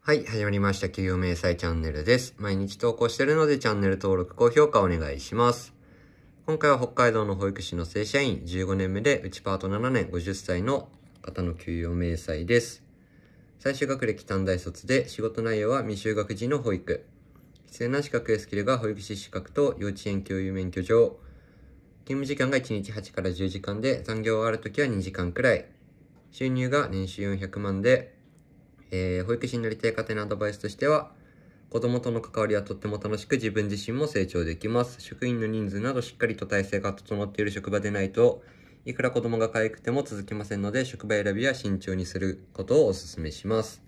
はい、始まりました。企業明細チャンネルです。毎日投稿してるのでチャンネル登録、高評価お願いします。今回は北海道の保育士の正社員15年目で、うちパート7年50歳の方の給与明細です。最終学歴短大卒で、仕事内容は未就学児の保育。必要な資格やスキルが保育士資格と幼稚園教諭免許上。勤務時間が1日8から10時間で、残業がある時は2時間くらい。収入が年収400万で、えー、保育士になりたい方へのアドバイスとしては、子供との関わりはとっても楽しく自分自身も成長できます。職員の人数などしっかりと体制が整っている職場でないと、いくら子供が可愛くても続きませんので、職場選びは慎重にすることをお勧めします。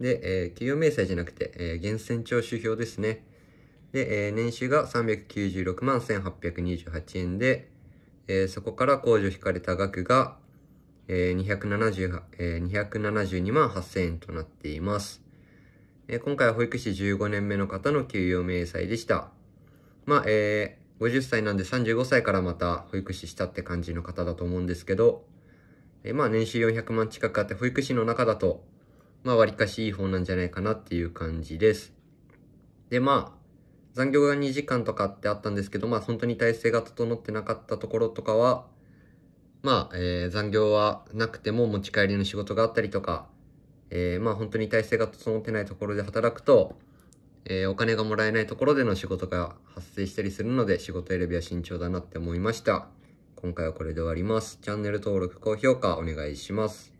で、えー、企業明細じゃなくて、えー、源泉徴収票ですね。で、えー、年収が396万1828円で、えー、そこから控除引かれた額が、ええ272万8000円となっています。今回は保育士15年目の方の給与明細でした。まあ、え50歳なんで35歳からまた保育士したって感じの方だと思うんですけど、えまあ年収400万近くあって保育士の中だと、まあ割かしいい方なんじゃないかなっていう感じです。で、まあ、残業が2時間とかってあったんですけど、まあ本当に体制が整ってなかったところとかは、まあ、えー、残業はなくても持ち帰りの仕事があったりとか、えー、まあ本当に体制が整ってないところで働くと、えー、お金がもらえないところでの仕事が発生したりするので仕事選びは慎重だなって思いました。今回はこれで終わります。チャンネル登録、高評価お願いします。